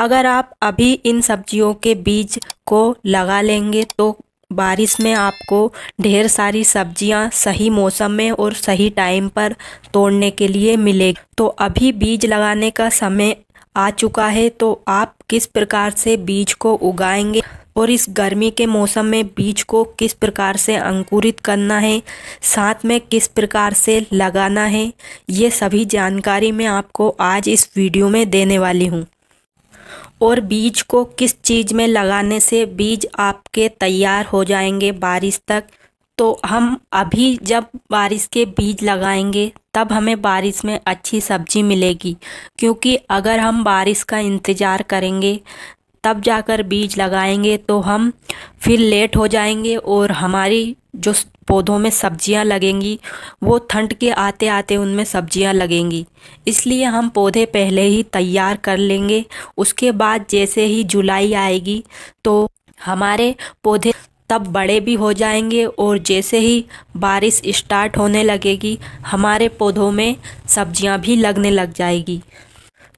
अगर आप अभी इन सब्जियों के बीज को लगा लेंगे तो बारिश में आपको ढेर सारी सब्जियां सही मौसम में और सही टाइम पर तोड़ने के लिए मिलेगी तो अभी बीज लगाने का समय आ चुका है तो आप किस प्रकार से बीज को उगाएंगे और इस गर्मी के मौसम में बीज को किस प्रकार से अंकुरित करना है साथ में किस प्रकार से लगाना है ये सभी जानकारी मैं आपको आज इस वीडियो में देने वाली हूँ और बीज को किस चीज़ में लगाने से बीज आपके तैयार हो जाएंगे बारिश तक तो हम अभी जब बारिश के बीज लगाएंगे तब हमें बारिश में अच्छी सब्जी मिलेगी क्योंकि अगर हम बारिश का इंतज़ार करेंगे तब जाकर बीज लगाएंगे तो हम फिर लेट हो जाएंगे और हमारी जो पौधों में सब्जियां लगेंगी वो ठंड के आते आते उनमें सब्जियां लगेंगी इसलिए हम पौधे पहले ही तैयार कर लेंगे उसके बाद जैसे ही जुलाई आएगी तो हमारे पौधे तब बड़े भी हो जाएंगे और जैसे ही बारिश स्टार्ट होने लगेगी हमारे पौधों में सब्जियां भी लगने लग जाएगी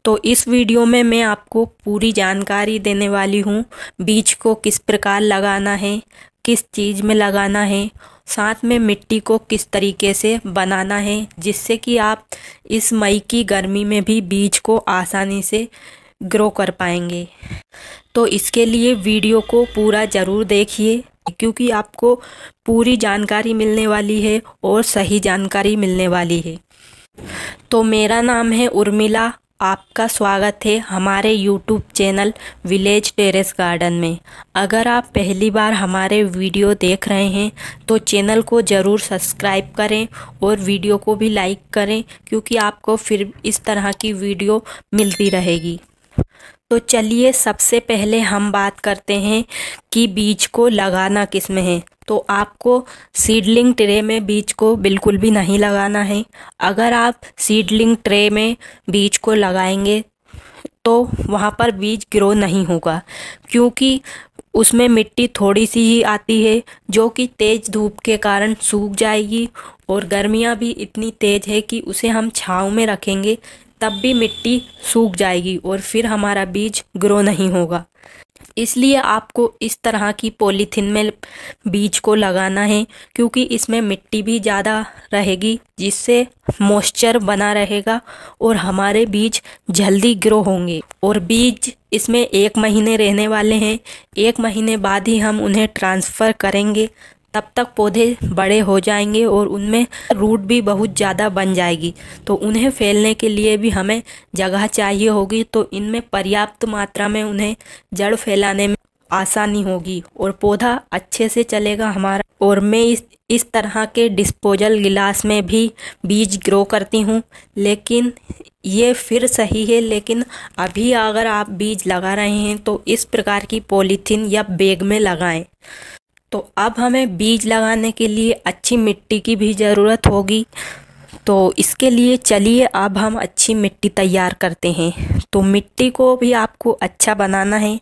तो इस वीडियो में मैं आपको पूरी जानकारी देने वाली हूँ बीज को किस प्रकार लगाना है किस चीज़ में लगाना है साथ में मिट्टी को किस तरीके से बनाना है जिससे कि आप इस मई की गर्मी में भी बीज को आसानी से ग्रो कर पाएंगे तो इसके लिए वीडियो को पूरा ज़रूर देखिए क्योंकि आपको पूरी जानकारी मिलने वाली है और सही जानकारी मिलने वाली है तो मेरा नाम है उर्मिला आपका स्वागत है हमारे YouTube channel village terrace garden में अगर आप पहली बार हमारे वीडियो देख रहे हैं तो चैनल को ज़रूर सब्सक्राइब करें और वीडियो को भी लाइक करें क्योंकि आपको फिर इस तरह की वीडियो मिलती रहेगी तो चलिए सबसे पहले हम बात करते हैं कि बीज को लगाना किस में है तो आपको सीडलिंग ट्रे में बीज को बिल्कुल भी नहीं लगाना है अगर आप सीडलिंग ट्रे में बीज को लगाएंगे तो वहाँ पर बीज ग्रो नहीं होगा क्योंकि उसमें मिट्टी थोड़ी सी ही आती है जो कि तेज़ धूप के कारण सूख जाएगी और गर्मियाँ भी इतनी तेज़ है कि उसे हम छाँव में रखेंगे तब भी मिट्टी सूख जाएगी और फिर हमारा बीज ग्रो नहीं होगा इसलिए आपको इस तरह की पॉलीथीन में बीज को लगाना है क्योंकि इसमें मिट्टी भी ज़्यादा रहेगी जिससे मॉइस्चर बना रहेगा और हमारे बीज जल्दी ग्रो होंगे और बीज इसमें एक महीने रहने वाले हैं एक महीने बाद ही हम उन्हें ट्रांसफ़र करेंगे तब तक पौधे बड़े हो जाएंगे और उनमें रूट भी बहुत ज़्यादा बन जाएगी तो उन्हें फैलने के लिए भी हमें जगह चाहिए होगी तो इनमें पर्याप्त मात्रा में उन्हें जड़ फैलाने में आसानी होगी और पौधा अच्छे से चलेगा हमारा और मैं इस इस तरह के डिस्पोजल गिलास में भी बीज ग्रो करती हूँ लेकिन ये फिर सही है लेकिन अभी अगर आप बीज लगा रहे हैं तो इस प्रकार की पॉलीथीन या बैग में लगाएं तो अब हमें बीज लगाने के लिए अच्छी मिट्टी की भी ज़रूरत होगी तो इसके लिए चलिए अब हम अच्छी मिट्टी तैयार करते हैं तो मिट्टी को भी आपको अच्छा बनाना है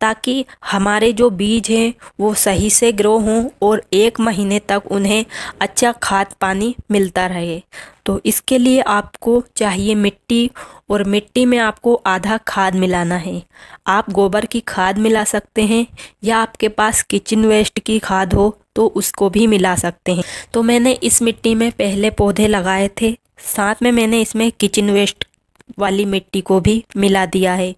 ताकि हमारे जो बीज हैं वो सही से ग्रो हों और एक महीने तक उन्हें अच्छा खाद पानी मिलता रहे तो इसके लिए आपको चाहिए मिट्टी और मिट्टी में आपको आधा खाद मिलाना है आप गोबर की खाद मिला सकते हैं या आपके पास किचन वेस्ट की खाद हो तो उसको भी मिला सकते हैं तो मैंने इस मिट्टी में पहले पौधे लगाए थे साथ में मैंने इसमें किचन वेस्ट वाली मिट्टी को भी मिला दिया है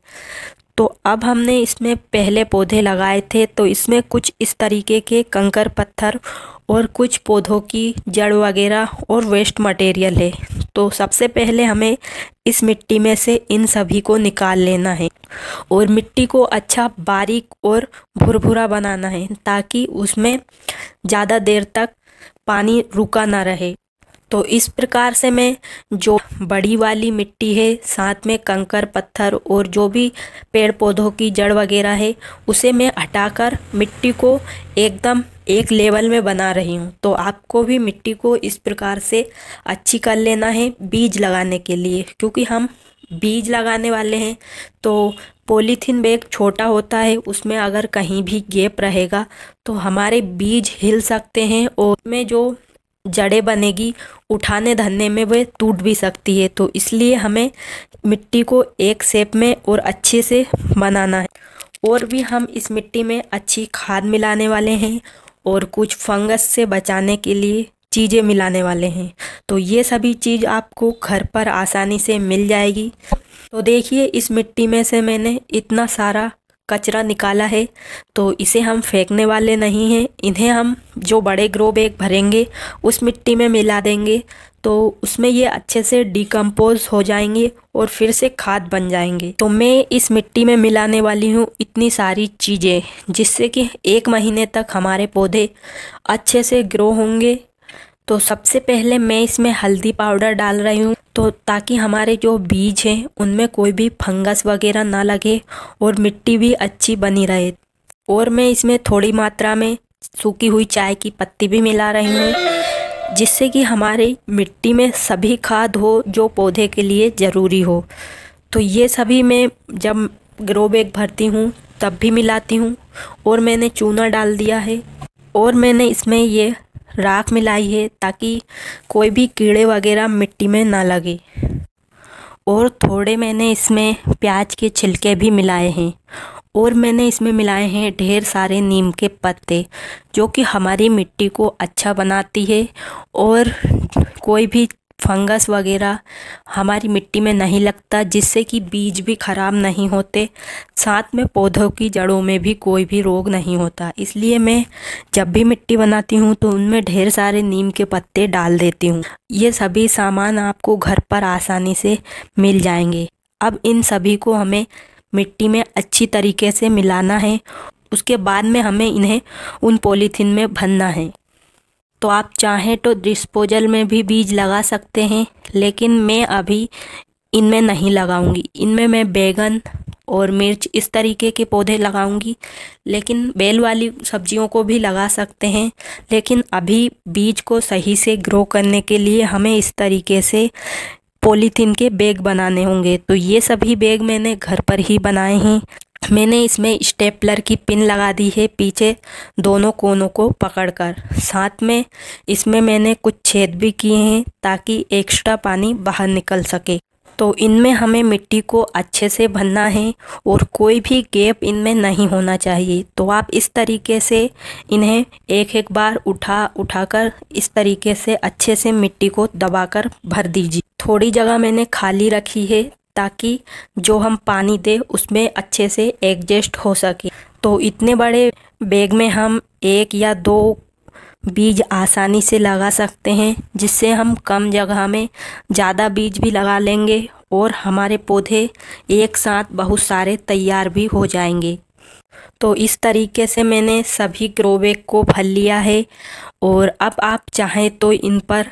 तो अब हमने इसमें पहले पौधे लगाए थे तो इसमें कुछ इस तरीके के कंकर पत्थर और कुछ पौधों की जड़ वगैरह और वेस्ट मटेरियल है तो सबसे पहले हमें इस मिट्टी में से इन सभी को निकाल लेना है और मिट्टी को अच्छा बारीक और भुरभुरा बनाना है ताकि उसमें ज़्यादा देर तक पानी रुका ना रहे तो इस प्रकार से मैं जो बड़ी वाली मिट्टी है साथ में कंकर पत्थर और जो भी पेड़ पौधों की जड़ वगैरह है उसे मैं हटाकर मिट्टी को एकदम एक लेवल में बना रही हूँ तो आपको भी मिट्टी को इस प्रकार से अच्छी कर लेना है बीज लगाने के लिए क्योंकि हम बीज लगाने वाले हैं तो पॉलीथीन बैग छोटा होता है उसमें अगर कहीं भी गैप रहेगा तो हमारे बीज हिल सकते हैं और उसमें जो जड़ें बनेगी उठाने धरने में वह टूट भी सकती है तो इसलिए हमें मिट्टी को एक शेप में और अच्छे से बनाना है और भी हम इस मिट्टी में अच्छी खाद मिलाने वाले हैं और कुछ फंगस से बचाने के लिए चीज़ें मिलाने वाले हैं तो ये सभी चीज़ आपको घर पर आसानी से मिल जाएगी तो देखिए इस मिट्टी में से मैंने इतना सारा कचरा निकाला है तो इसे हम फेंकने वाले नहीं हैं इन्हें हम जो बड़े ग्रो बैग भरेंगे उस मिट्टी में मिला देंगे तो उसमें ये अच्छे से डिकम्पोज हो जाएंगे और फिर से खाद बन जाएंगे तो मैं इस मिट्टी में मिलाने वाली हूँ इतनी सारी चीज़ें जिससे कि एक महीने तक हमारे पौधे अच्छे से ग्रो होंगे तो सबसे पहले मैं इसमें हल्दी पाउडर डाल रही हूँ तो ताकि हमारे जो बीज हैं उनमें कोई भी फंगस वगैरह ना लगे और मिट्टी भी अच्छी बनी रहे और मैं इसमें थोड़ी मात्रा में सूखी हुई चाय की पत्ती भी मिला रही हूँ जिससे कि हमारी मिट्टी में सभी खाद हो जो पौधे के लिए ज़रूरी हो तो ये सभी मैं जब ग्रो बैग भरती हूँ तब भी मिलाती हूँ और मैंने चूना डाल दिया है और मैंने इसमें ये राख मिलाई है ताकि कोई भी कीड़े वगैरह मिट्टी में ना लगे और थोड़े मैंने इसमें प्याज के छिलके भी मिलाए हैं और मैंने इसमें मिलाए हैं ढेर सारे नीम के पत्ते जो कि हमारी मिट्टी को अच्छा बनाती है और कोई भी फंगस वगैरह हमारी मिट्टी में नहीं लगता जिससे कि बीज भी ख़राब नहीं होते साथ में पौधों की जड़ों में भी कोई भी रोग नहीं होता इसलिए मैं जब भी मिट्टी बनाती हूँ तो उनमें ढेर सारे नीम के पत्ते डाल देती हूँ ये सभी सामान आपको घर पर आसानी से मिल जाएंगे अब इन सभी को हमें मिट्टी में अच्छी तरीके से मिलाना है उसके बाद में हमें इन्हें उन पॉलीथीन में भरना है तो आप चाहें तो डिस्पोजल में भी बीज लगा सकते हैं लेकिन मैं अभी इनमें नहीं लगाऊंगी इनमें मैं बैगन और मिर्च इस तरीके के पौधे लगाऊंगी लेकिन बेल वाली सब्जियों को भी लगा सकते हैं लेकिन अभी बीज को सही से ग्रो करने के लिए हमें इस तरीके से पॉलीथीन के बैग बनाने होंगे तो ये सभी बैग मैंने घर पर ही बनाए हैं मैंने इसमें स्टेपलर की पिन लगा दी है पीछे दोनों कोनों को पकड़कर साथ में इसमें मैंने कुछ छेद भी किए हैं ताकि एक्स्ट्रा पानी बाहर निकल सके तो इनमें हमें मिट्टी को अच्छे से भरना है और कोई भी गैप इनमें नहीं होना चाहिए तो आप इस तरीके से इन्हें एक एक बार उठा उठाकर इस तरीके से अच्छे से मिट्टी को दबाकर भर दीजिए थोड़ी जगह मैंने खाली रखी है ताकि जो हम पानी दें उसमें अच्छे से एडजस्ट हो सके तो इतने बड़े बैग में हम एक या दो बीज आसानी से लगा सकते हैं जिससे हम कम जगह में ज़्यादा बीज भी लगा लेंगे और हमारे पौधे एक साथ बहुत सारे तैयार भी हो जाएंगे तो इस तरीके से मैंने सभी ग्रोबैग को भर लिया है और अब आप चाहें तो इन पर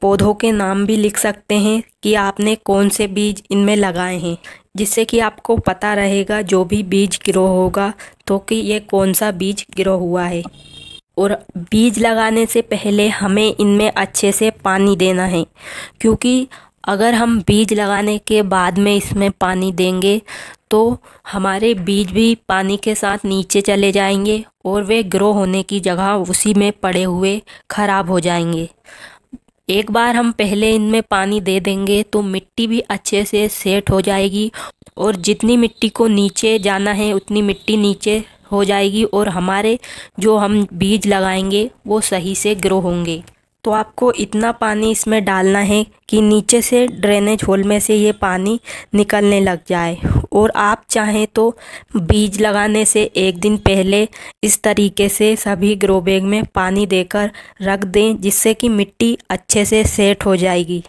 पौधों के नाम भी लिख सकते हैं कि आपने कौन से बीज इनमें लगाए हैं जिससे कि आपको पता रहेगा जो भी बीज गिरो होगा तो कि ये कौन सा बीज गिरो हुआ है और बीज लगाने से पहले हमें इनमें अच्छे से पानी देना है क्योंकि अगर हम बीज लगाने के बाद में इसमें पानी देंगे तो हमारे बीज भी पानी के साथ नीचे चले जाएंगे और वे ग्रो होने की जगह उसी में पड़े हुए ख़राब हो जाएंगे एक बार हम पहले इनमें पानी दे देंगे तो मिट्टी भी अच्छे से सेट हो जाएगी और जितनी मिट्टी को नीचे जाना है उतनी मिट्टी नीचे हो जाएगी और हमारे जो हम बीज लगाएंगे वो सही से ग्रो होंगे तो आपको इतना पानी इसमें डालना है कि नीचे से ड्रेनेज होल में से ये पानी निकलने लग जाए और आप चाहें तो बीज लगाने से एक दिन पहले इस तरीके से सभी ग्रो बैग में पानी देकर रख दें जिससे कि मिट्टी अच्छे से सेट हो जाएगी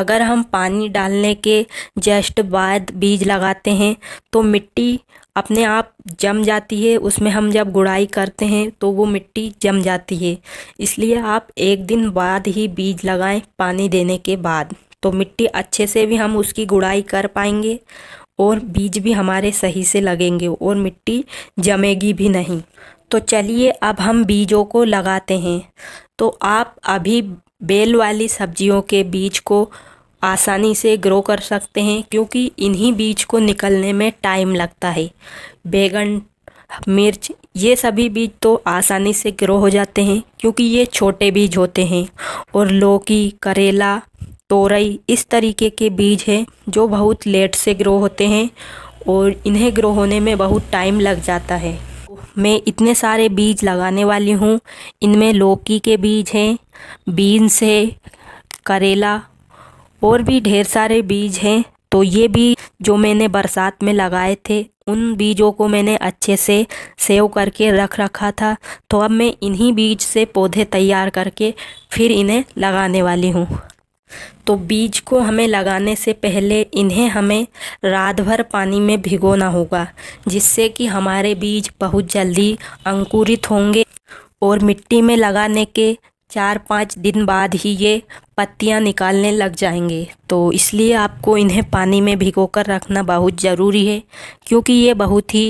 अगर हम पानी डालने के जस्ट बाद बीज लगाते हैं तो मिट्टी अपने आप जम जाती है उसमें हम जब गुड़ाई करते हैं तो वो मिट्टी जम जाती है इसलिए आप एक दिन बाद ही बीज लगाएं पानी देने के बाद तो मिट्टी अच्छे से भी हम उसकी गुड़ाई कर पाएंगे और बीज भी हमारे सही से लगेंगे और मिट्टी जमेगी भी नहीं तो चलिए अब हम बीजों को लगाते हैं तो आप अभी बेल वाली सब्जियों के बीज को आसानी से ग्रो कर सकते हैं क्योंकि इन्हीं बीज को निकलने में टाइम लगता है बैगन मिर्च ये सभी बीज तो आसानी से ग्रो हो जाते हैं क्योंकि ये छोटे बीज होते हैं और लौकी करेला तोरई इस तरीके के बीज हैं जो बहुत लेट से ग्रो होते हैं और इन्हें ग्रो होने में बहुत टाइम लग जाता है मैं इतने सारे बीज लगाने वाली हूँ इनमें लौकी के बीज हैं बीन्स है करेला और भी ढेर सारे बीज हैं तो ये बीज जो मैंने बरसात में लगाए थे उन बीजों को मैंने अच्छे से सेव करके रख रखा था तो अब मैं इन्हीं बीज से पौधे तैयार करके फिर इन्हें लगाने वाली हूँ तो बीज को हमें लगाने से पहले इन्हें हमें रात भर पानी में भिगोना होगा जिससे कि हमारे बीज बहुत जल्दी अंकुरित होंगे और मिट्टी में लगाने के चार पाँच दिन बाद ही ये पत्तियाँ निकालने लग जाएंगे तो इसलिए आपको इन्हें पानी में भिगो कर रखना बहुत ज़रूरी है क्योंकि ये बहुत ही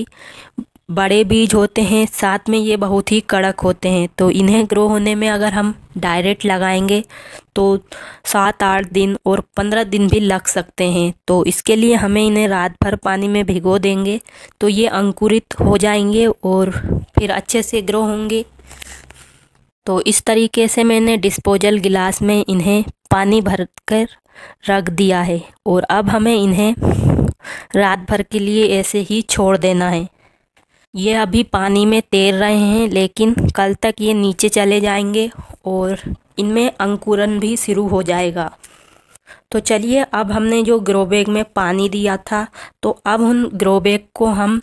बड़े बीज होते हैं साथ में ये बहुत ही कड़क होते हैं तो इन्हें ग्रो होने में अगर हम डायरेक्ट लगाएंगे तो सात आठ दिन और पंद्रह दिन भी लग सकते हैं तो इसके लिए हमें इन्हें रात भर पानी में भिगो देंगे तो ये अंकुरित हो जाएंगे और फिर अच्छे से ग्रो होंगे तो इस तरीके से मैंने डिस्पोजल गिलास में इन्हें पानी भर कर रख दिया है और अब हमें इन्हें रात भर के लिए ऐसे ही छोड़ देना है ये अभी पानी में तैर रहे हैं लेकिन कल तक ये नीचे चले जाएंगे और इनमें अंकुरन भी शुरू हो जाएगा तो चलिए अब हमने जो ग्रो बैग में पानी दिया था तो अब उन ग्रो बैग को हम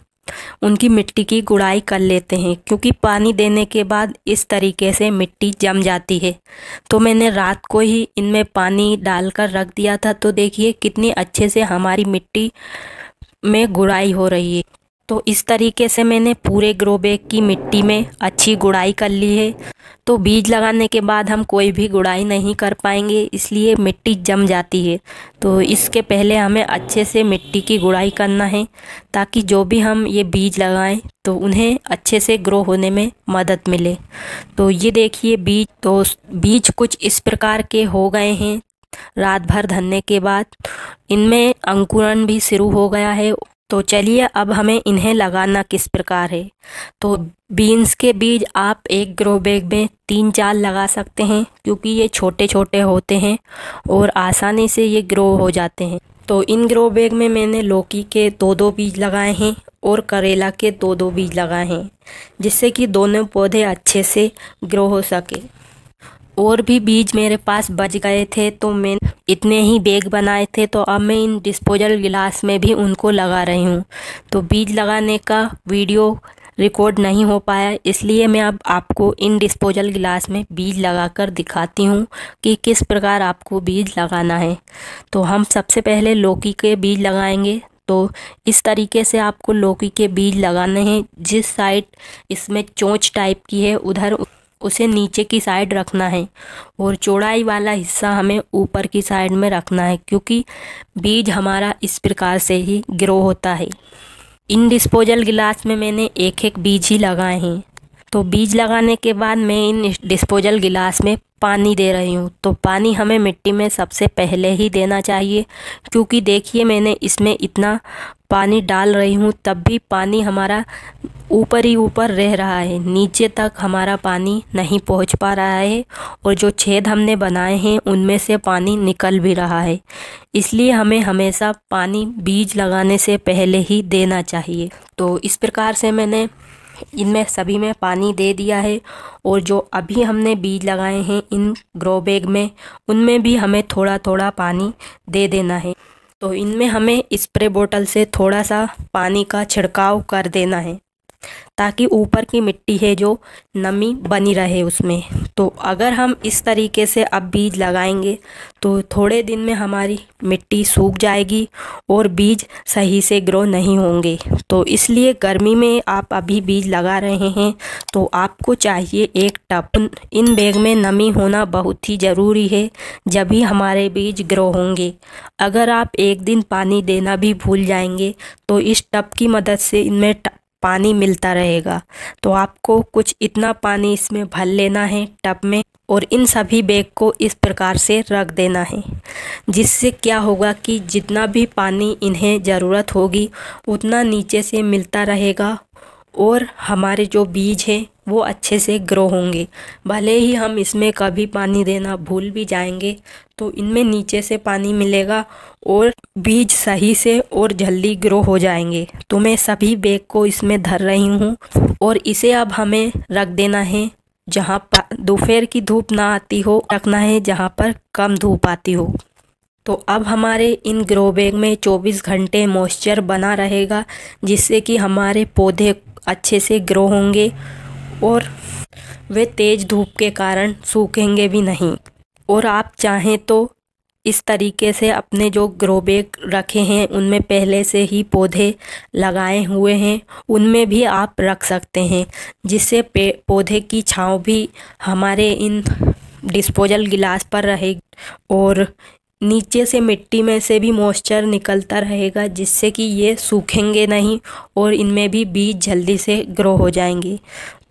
उनकी मिट्टी की गुड़ाई कर लेते हैं क्योंकि पानी देने के बाद इस तरीके से मिट्टी जम जाती है तो मैंने रात को ही इनमें पानी डालकर रख दिया था तो देखिए कितनी अच्छे से हमारी मिट्टी में गुड़ाई हो रही है तो इस तरीके से मैंने पूरे ग्रो बैग की मिट्टी में अच्छी गुड़ाई कर ली है तो बीज लगाने के बाद हम कोई भी गुड़ाई नहीं कर पाएंगे इसलिए मिट्टी जम जाती है तो इसके पहले हमें अच्छे से मिट्टी की गुड़ाई करना है ताकि जो भी हम ये बीज लगाएं तो उन्हें अच्छे से ग्रो होने में मदद मिले तो ये देखिए बीज तो बीज कुछ इस प्रकार के हो गए हैं रात भर धनने के बाद इनमें अंकुरण भी शुरू हो गया है तो चलिए अब हमें इन्हें लगाना किस प्रकार है तो बीन्स के बीज आप एक ग्रो बैग में तीन चार लगा सकते हैं क्योंकि ये छोटे छोटे होते हैं और आसानी से ये ग्रो हो जाते हैं तो इन ग्रो बैग में मैंने लौकी के दो दो बीज लगाए हैं और करेला के दो दो बीज लगाए हैं जिससे कि दोनों पौधे अच्छे से ग्रो हो सके और भी बीज मेरे पास बच गए थे तो मैं इतने ही बैग बनाए थे तो अब मैं इन डिस्पोजल गिलास में भी उनको लगा रही हूँ तो बीज लगाने का वीडियो रिकॉर्ड नहीं हो पाया इसलिए मैं अब आपको इन डिस्पोजल गिलास में बीज लगाकर दिखाती हूँ कि किस प्रकार आपको बीज लगाना है तो हम सबसे पहले लौकी के बीज लगाएंगे तो इस तरीके से आपको लौकी के बीज लगाने हैं जिस साइड इसमें चोंच टाइप की है उधर उसे नीचे की साइड रखना है और चौड़ाई वाला हिस्सा हमें ऊपर की साइड में रखना है क्योंकि बीज हमारा इस प्रकार से ही ग्रो होता है इन डिस्पोजल गिलास में मैंने एक एक बीज ही लगाए हैं तो बीज लगाने के बाद मैं इन डिस्पोजल गिलास में पानी दे रही हूँ तो पानी हमें मिट्टी में सबसे पहले ही देना चाहिए क्योंकि देखिए मैंने इसमें इतना पानी डाल रही हूँ तब भी पानी हमारा ऊपर ही ऊपर रह रहा है नीचे तक हमारा पानी नहीं पहुँच पा रहा है और जो छेद हमने बनाए हैं उनमें से पानी निकल भी रहा है इसलिए हमें हमेशा पानी बीज लगाने से पहले ही देना चाहिए तो इस प्रकार से मैंने इनमें सभी में पानी दे दिया है और जो अभी हमने बीज लगाए हैं इन ग्रो बैग में उनमें भी हमें थोड़ा थोड़ा पानी दे देना है तो इनमें हमें स्प्रे बोतल से थोड़ा सा पानी का छिड़काव कर देना है ताकि ऊपर की मिट्टी है जो नमी बनी रहे उसमें तो अगर हम इस तरीके से अब बीज लगाएंगे तो थोड़े दिन में हमारी मिट्टी सूख जाएगी और बीज सही से ग्रो नहीं होंगे तो इसलिए गर्मी में आप अभी बीज लगा रहे हैं तो आपको चाहिए एक टप इन बैग में नमी होना बहुत ही ज़रूरी है जब ही हमारे बीज ग्रो होंगे अगर आप एक दिन पानी देना भी भूल जाएंगे तो इस टप की मदद से इनमें पानी मिलता रहेगा तो आपको कुछ इतना पानी इसमें भर लेना है टब में और इन सभी बैग को इस प्रकार से रख देना है जिससे क्या होगा कि जितना भी पानी इन्हें ज़रूरत होगी उतना नीचे से मिलता रहेगा और हमारे जो बीज हैं वो अच्छे से ग्रो होंगे भले ही हम इसमें कभी पानी देना भूल भी जाएंगे तो इनमें नीचे से पानी मिलेगा और बीज सही से और जल्दी ग्रो हो जाएंगे तो मैं सभी बैग को इसमें धर रही हूँ और इसे अब हमें रख देना है जहाँ दोपहर की धूप ना आती हो रखना है जहाँ पर कम धूप आती हो तो अब हमारे इन ग्रो बैग में 24 घंटे मॉइस्चर बना रहेगा जिससे कि हमारे पौधे अच्छे से ग्रो होंगे और वे तेज़ धूप के कारण सूखेंगे भी नहीं और आप चाहें तो इस तरीके से अपने जो ग्रो बैग रखे हैं उनमें पहले से ही पौधे लगाए हुए हैं उनमें भी आप रख सकते हैं जिससे पौधे की छांव भी हमारे इन डिस्पोजल गिलास पर रहेगी और नीचे से मिट्टी में से भी मॉइस्चर निकलता रहेगा जिससे कि ये सूखेंगे नहीं और इनमें भी बीज जल्दी से ग्रो हो जाएंगे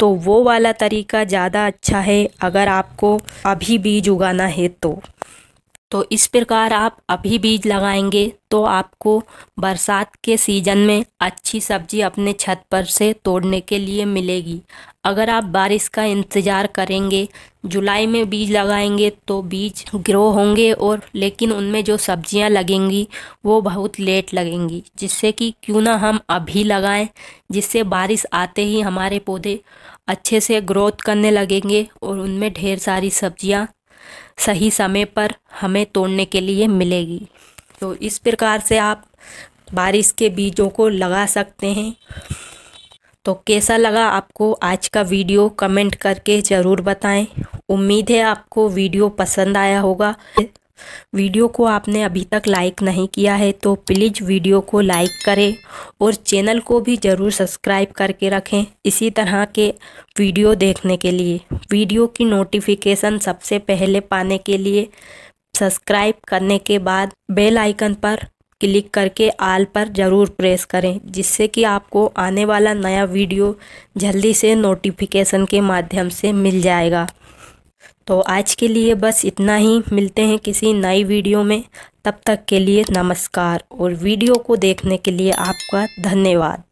तो वो वाला तरीका ज़्यादा अच्छा है अगर आपको अभी बीज उगाना है तो तो इस प्रकार आप अभी बीज लगाएंगे तो आपको बरसात के सीज़न में अच्छी सब्जी अपने छत पर से तोड़ने के लिए मिलेगी अगर आप बारिश का इंतज़ार करेंगे जुलाई में बीज लगाएंगे तो बीज ग्रो होंगे और लेकिन उनमें जो सब्जियां लगेंगी वो बहुत लेट लगेंगी जिससे कि क्यों ना हम अभी लगाएं जिससे बारिश आते ही हमारे पौधे अच्छे से ग्रोथ करने लगेंगे और उनमें ढेर सारी सब्जियां सही समय पर हमें तोड़ने के लिए मिलेगी तो इस प्रकार से आप बारिश के बीजों को लगा सकते हैं तो कैसा लगा आपको आज का वीडियो कमेंट करके ज़रूर बताएं उम्मीद है आपको वीडियो पसंद आया होगा वीडियो को आपने अभी तक लाइक नहीं किया है तो प्लीज़ वीडियो को लाइक करें और चैनल को भी ज़रूर सब्सक्राइब करके रखें इसी तरह के वीडियो देखने के लिए वीडियो की नोटिफिकेशन सबसे पहले पाने के लिए सब्सक्राइब करने के बाद बेल आइकन पर क्लिक करके आल पर ज़रूर प्रेस करें जिससे कि आपको आने वाला नया वीडियो जल्दी से नोटिफिकेशन के माध्यम से मिल जाएगा तो आज के लिए बस इतना ही मिलते हैं किसी नई वीडियो में तब तक के लिए नमस्कार और वीडियो को देखने के लिए आपका धन्यवाद